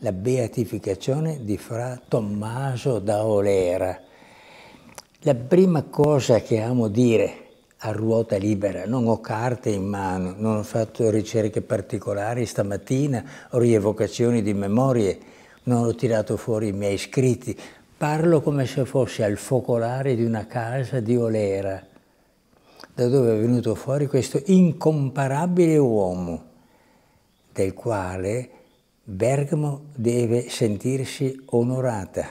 la beatificazione di Fra Tommaso da Olera. La prima cosa che amo dire a ruota libera, non ho carte in mano, non ho fatto ricerche particolari stamattina o rievocazioni di memorie, non ho tirato fuori i miei scritti, parlo come se fossi al focolare di una casa di Olera, da dove è venuto fuori questo incomparabile uomo, del quale Bergamo deve sentirsi onorata,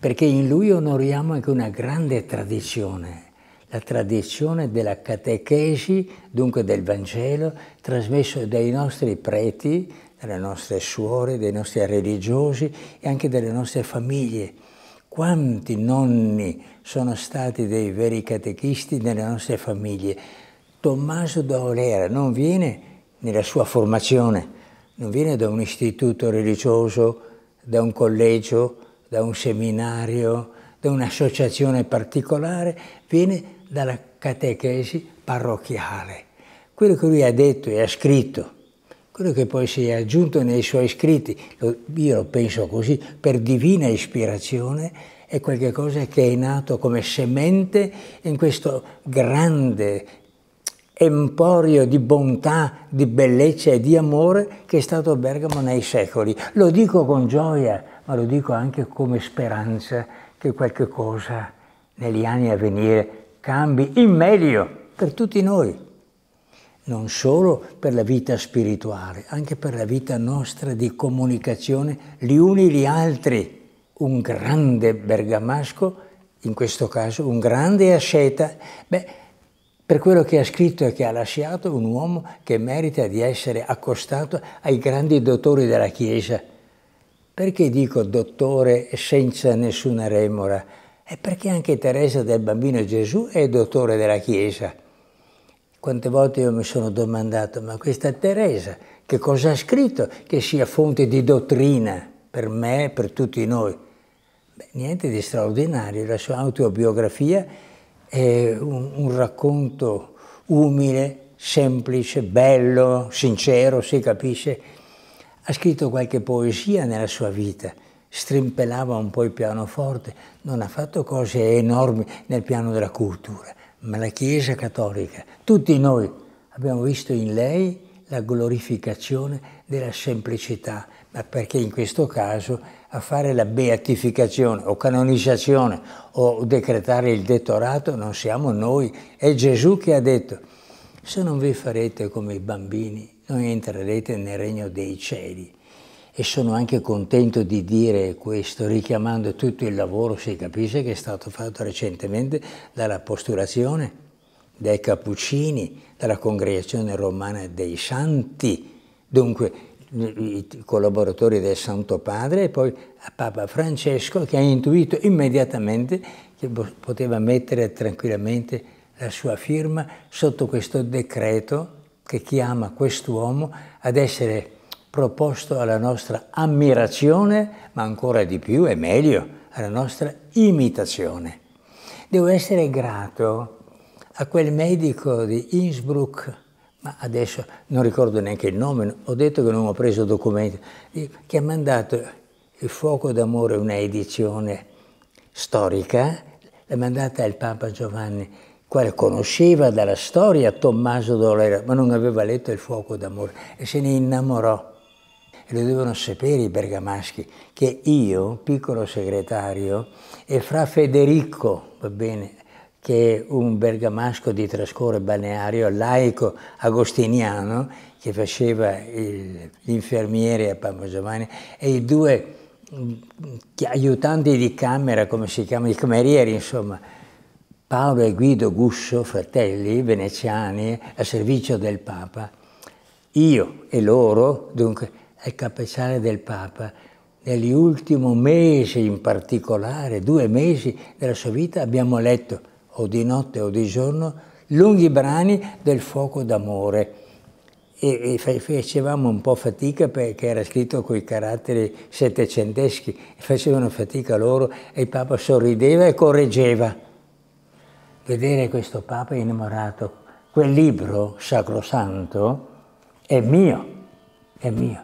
perché in lui onoriamo anche una grande tradizione, la tradizione della catechesi, dunque del Vangelo, trasmesso dai nostri preti, dalle nostre suore, dai nostri religiosi e anche dalle nostre famiglie. Quanti nonni sono stati dei veri catechisti nelle nostre famiglie? Tommaso da Olera non viene nella sua formazione, non viene da un istituto religioso, da un collegio, da un seminario, da un'associazione particolare, viene dalla catechesi parrocchiale. Quello che lui ha detto e ha scritto, quello che poi si è aggiunto nei suoi scritti, io lo penso così, per divina ispirazione, è qualcosa che è nato come semente in questo grande emporio di bontà, di bellezza e di amore che è stato Bergamo nei secoli. Lo dico con gioia, ma lo dico anche come speranza che qualche cosa negli anni a venire cambi in meglio per tutti noi non solo per la vita spirituale, anche per la vita nostra di comunicazione gli uni gli altri. Un grande bergamasco, in questo caso un grande asceta, beh, per quello che ha scritto e che ha lasciato un uomo che merita di essere accostato ai grandi dottori della Chiesa. Perché dico dottore senza nessuna remora? È perché anche Teresa del Bambino Gesù è dottore della Chiesa. Quante volte io mi sono domandato, ma questa Teresa che cosa ha scritto che sia fonte di dottrina per me e per tutti noi? Beh, niente di straordinario, la sua autobiografia è è un, un racconto umile, semplice, bello, sincero, si capisce. Ha scritto qualche poesia nella sua vita, strimpellava un po' il pianoforte, non ha fatto cose enormi nel piano della cultura, ma la Chiesa Cattolica, tutti noi abbiamo visto in lei la glorificazione della semplicità, ma perché in questo caso a fare la beatificazione o canonizzazione o decretare il dettorato non siamo noi, è Gesù che ha detto se non vi farete come i bambini non entrerete nel regno dei cieli. E sono anche contento di dire questo, richiamando tutto il lavoro, si capisce, che è stato fatto recentemente dalla postulazione dai Cappuccini, dalla Congregazione Romana dei Santi, dunque i collaboratori del Santo Padre e poi a Papa Francesco che ha intuito immediatamente che poteva mettere tranquillamente la sua firma sotto questo decreto che chiama quest'uomo ad essere proposto alla nostra ammirazione, ma ancora di più e meglio, alla nostra imitazione. Devo essere grato a quel medico di Innsbruck, ma adesso non ricordo neanche il nome, ho detto che non ho preso documenti, che ha mandato il fuoco d'amore, una edizione storica, l'ha mandata al Papa Giovanni, quale conosceva dalla storia Tommaso Dolera, ma non aveva letto il fuoco d'amore e se ne innamorò. E lo devono sapere i bergamaschi che io, piccolo segretario, e fra Federico, va bene, che un bergamasco di trascore balneario, laico agostiniano, che faceva l'infermiere a Pampo Giovanni, e i due aiutanti di camera, come si chiama, i camerieri, insomma, Paolo e Guido Gusso, fratelli veneziani, a servizio del Papa. Io e loro, dunque, al capezzale del Papa, negli ultimi mesi in particolare, due mesi della sua vita, abbiamo letto o di notte o di giorno, lunghi brani del fuoco d'amore. E, facevamo un po' fatica perché era scritto con i caratteri settecenteschi, facevano fatica loro e il Papa sorrideva e correggeva. Vedere questo Papa innamorato, quel libro sacrosanto è mio, è mio,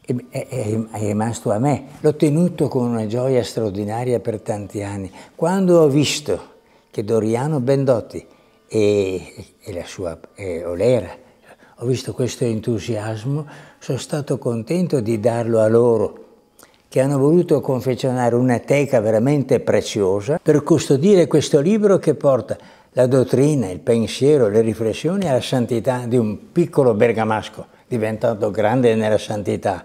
è, è, è rimasto a me, l'ho tenuto con una gioia straordinaria per tanti anni. Quando ho visto che Doriano Bendotti e, e la sua e Olera, ho visto questo entusiasmo, sono stato contento di darlo a loro, che hanno voluto confezionare una teca veramente preziosa per custodire questo libro che porta la dottrina, il pensiero, le riflessioni alla santità di un piccolo bergamasco diventato grande nella santità.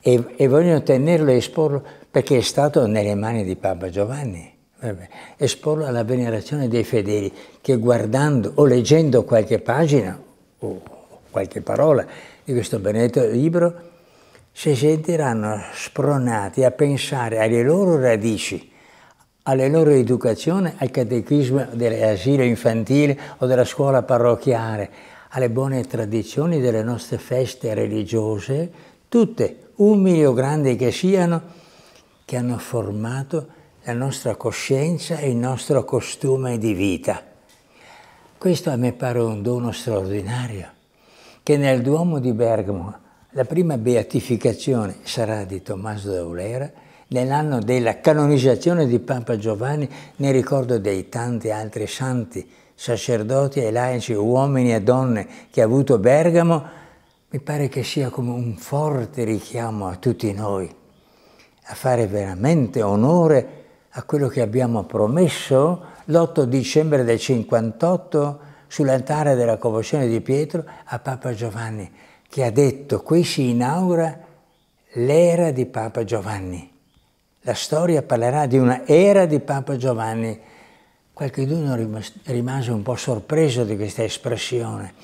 E, e vogliono tenerlo e esporlo perché è stato nelle mani di Papa Giovanni. Esporlo alla venerazione dei fedeli che guardando o leggendo qualche pagina o qualche parola di questo benedetto libro si sentiranno spronati a pensare alle loro radici, alla loro educazione, al catechismo dell'asilo infantile o della scuola parrocchiale, alle buone tradizioni delle nostre feste religiose, tutte, umili o grandi che siano, che hanno formato la nostra coscienza e il nostro costume di vita. Questo a me pare un dono straordinario, che nel Duomo di Bergamo la prima beatificazione sarà di Tommaso d'Aulera, nell'anno della canonizzazione di Papa Giovanni, nel ricordo dei tanti altri santi, sacerdoti e laici, uomini e donne che ha avuto Bergamo, mi pare che sia come un forte richiamo a tutti noi a fare veramente onore a a quello che abbiamo promesso l'8 dicembre del 58 sull'altare della Conversione di Pietro a Papa Giovanni, che ha detto qui si inaugura l'era di Papa Giovanni. La storia parlerà di una era di Papa Giovanni. Qualcheduno rimase un po' sorpreso di questa espressione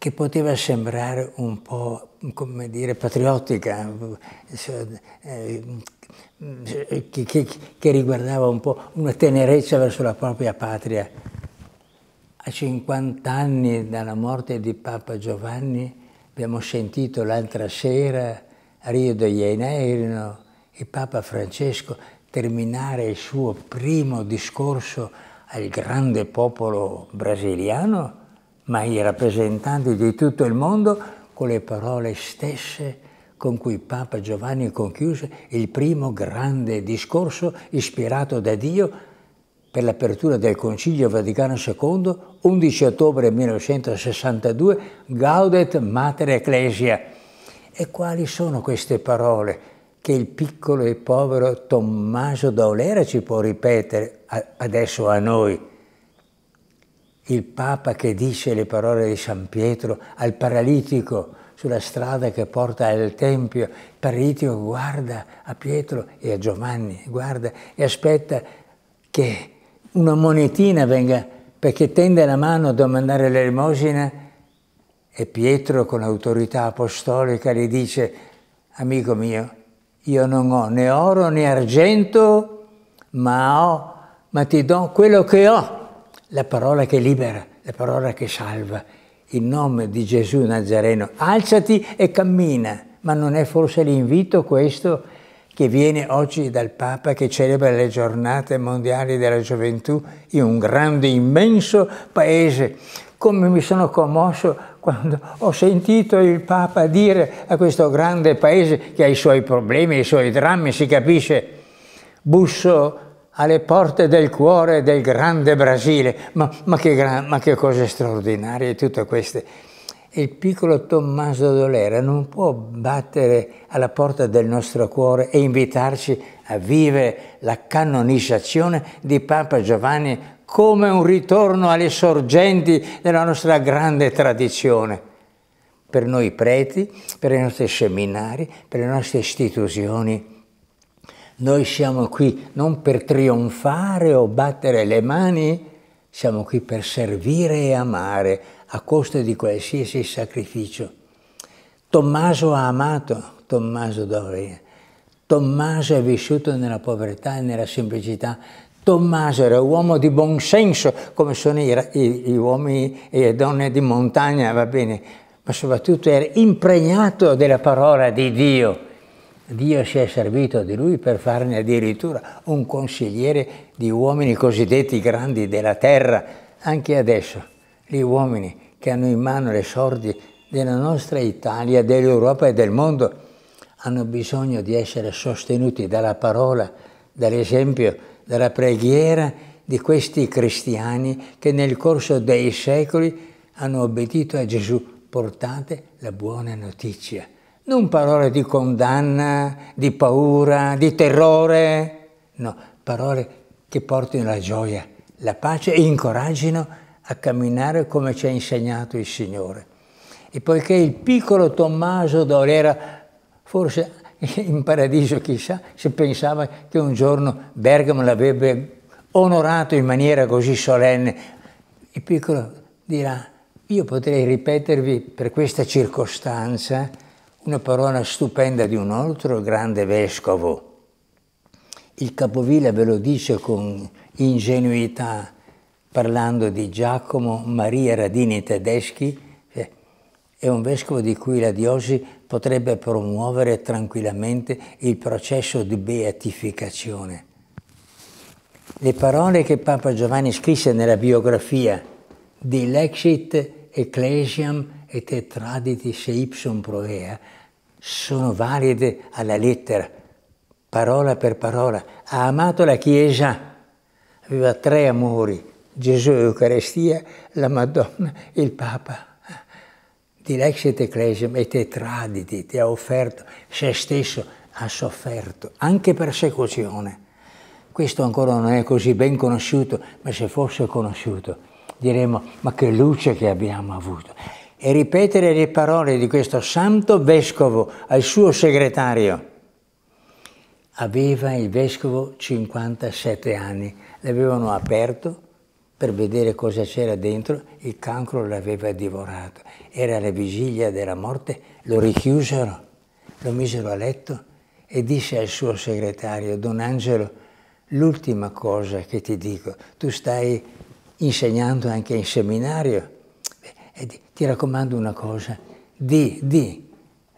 che poteva sembrare un po', come dire, patriottica, cioè, eh, mm, che, che, che, riguardava un po' una tenerezza verso la propria patria. A 50 anni dalla morte di Papa Giovanni abbiamo sentito l'altra sera a Rio de Janeiro il Papa Francesco terminare il suo primo discorso al grande popolo brasiliano ma i rappresentanti di tutto il mondo con le parole stesse con cui Papa Giovanni conchiuse il primo grande discorso ispirato da Dio per l'apertura del Concilio Vaticano II, 11 ottobre 1962, Gaudet Mater Ecclesia. E quali sono queste parole che il piccolo e povero Tommaso Daulera ci può ripetere adesso a noi? il Papa che dice le parole di San Pietro al paralitico sulla strada che porta al Tempio, il paralitico guarda a Pietro e a Giovanni, guarda e aspetta che una monetina venga, perché tende la mano a domandare l'elemosina e Pietro con autorità apostolica gli dice, amico mio, io non ho né oro né argento, ma, ho, ma ti do quello che ho la parola che libera, la parola che salva. In nome di Gesù Nazareno, alzati e cammina. Ma non è forse l'invito questo che viene oggi dal Papa che celebra le giornate mondiali della gioventù in un grande, immenso paese? Come mi sono commosso quando ho sentito il Papa dire a questo grande paese che ha i suoi problemi, i suoi drammi, si capisce, busso alle porte del cuore del grande Brasile. Ma, ma, che, ma che cose straordinarie tutte queste. Il piccolo Tommaso Dolera non può battere alla porta del nostro cuore e invitarci a vivere la canonizzazione di Papa Giovanni come un ritorno alle sorgenti della nostra grande tradizione. Per noi preti, per i nostri seminari, per le nostre istituzioni noi siamo qui non per trionfare o battere le mani, siamo qui per servire e amare a costo di qualsiasi sacrificio. Tommaso ha amato, Tommaso d'Aurea. Tommaso è vissuto nella povertà e nella semplicità. Tommaso era uomo di buon senso, come sono i, i, i uomini e le donne di montagna, va bene, ma soprattutto era impregnato della parola di Dio Dio si è servito di lui per farne addirittura un consigliere di uomini cosiddetti grandi della terra, anche adesso, gli uomini che hanno in mano le sordi della nostra Italia, dell'Europa e del mondo, hanno bisogno di essere sostenuti dalla parola, dall'esempio, dalla preghiera di questi cristiani che nel corso dei secoli hanno obbedito a Gesù. Portate la buona notizia non parole di condanna, di paura, di terrore, no, parole che portino la gioia, la pace e incoraggino a camminare come ci ha insegnato il Signore. E poiché il piccolo Tommaso d'Olera, forse in paradiso chissà, se pensava che un giorno Bergamo l'avrebbe onorato in maniera così solenne, il piccolo dirà, io potrei ripetervi per questa circostanza, una parola stupenda di un altro grande vescovo. Il Capovilla ve lo dice con ingenuità, parlando di Giacomo Maria Radini Tedeschi, è un vescovo di cui la diosi potrebbe promuovere tranquillamente il processo di beatificazione. Le parole che Papa Giovanni scrisse nella biografia di Lexit Ecclesiam e te traditi se ipsum proea eh, sono valide alla lettera, parola per parola. Ha amato la Chiesa, aveva tre amori, Gesù, Eucaristia, la Madonna, il Papa. Dilexit ecclesiam e te traditi, ti ha offerto se stesso, ha sofferto, anche persecuzione. Questo ancora non è così ben conosciuto, ma se fosse conosciuto diremmo ma che luce che abbiamo avuto e ripetere le parole di questo santo vescovo al suo segretario. Aveva il vescovo 57 anni, l'avevano aperto per vedere cosa c'era dentro, il cancro l'aveva divorato, era la vigilia della morte, lo richiusero, lo misero a letto e disse al suo segretario, Don Angelo, l'ultima cosa che ti dico, tu stai insegnando anche in seminario, Beh, ti raccomando una cosa, di, di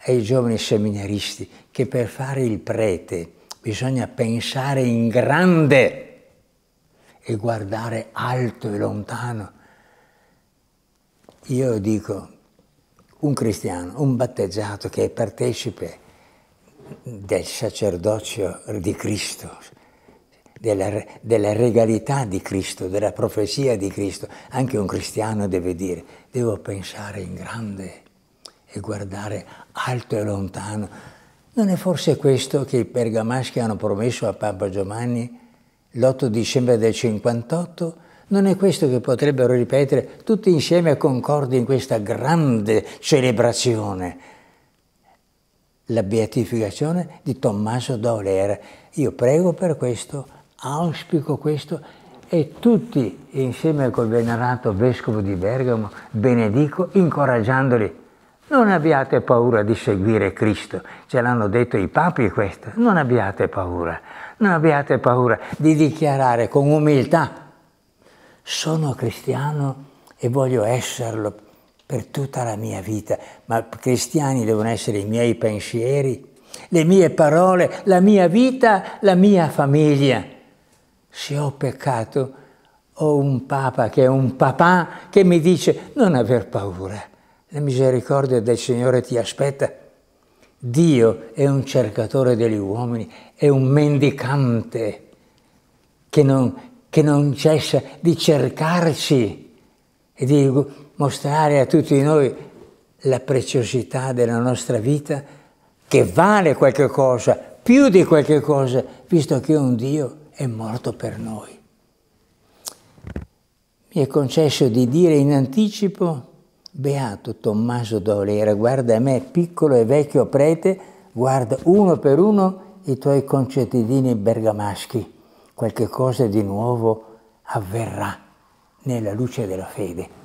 ai giovani seminaristi che per fare il prete bisogna pensare in grande e guardare alto e lontano. Io dico, un cristiano, un battezzato che è partecipe del sacerdozio di Cristo, della, della regalità di Cristo, della profezia di Cristo. Anche un cristiano deve dire, devo pensare in grande e guardare alto e lontano. Non è forse questo che i pergamaschi hanno promesso a Papa Giovanni l'8 dicembre del 58? Non è questo che potrebbero ripetere tutti insieme a concordi in questa grande celebrazione? La beatificazione di Tommaso Dolera. Io prego per questo auspico questo e tutti insieme col venerato vescovo di Bergamo benedico incoraggiandoli. Non abbiate paura di seguire Cristo, ce l'hanno detto i papi questo, non abbiate paura, non abbiate paura di dichiarare con umiltà sono cristiano e voglio esserlo per tutta la mia vita, ma cristiani devono essere i miei pensieri, le mie parole, la mia vita, la mia famiglia se ho peccato, ho un papa che è un papà che mi dice non aver paura, la misericordia del Signore ti aspetta. Dio è un cercatore degli uomini, è un mendicante che non, che non cessa di cercarci e di mostrare a tutti noi la preziosità della nostra vita che vale qualche cosa, più di qualche cosa, visto che è un Dio è morto per noi. Mi è concesso di dire in anticipo, beato Tommaso d'Olera, guarda a me, piccolo e vecchio prete, guarda uno per uno i tuoi concittadini bergamaschi, qualche cosa di nuovo avverrà nella luce della fede.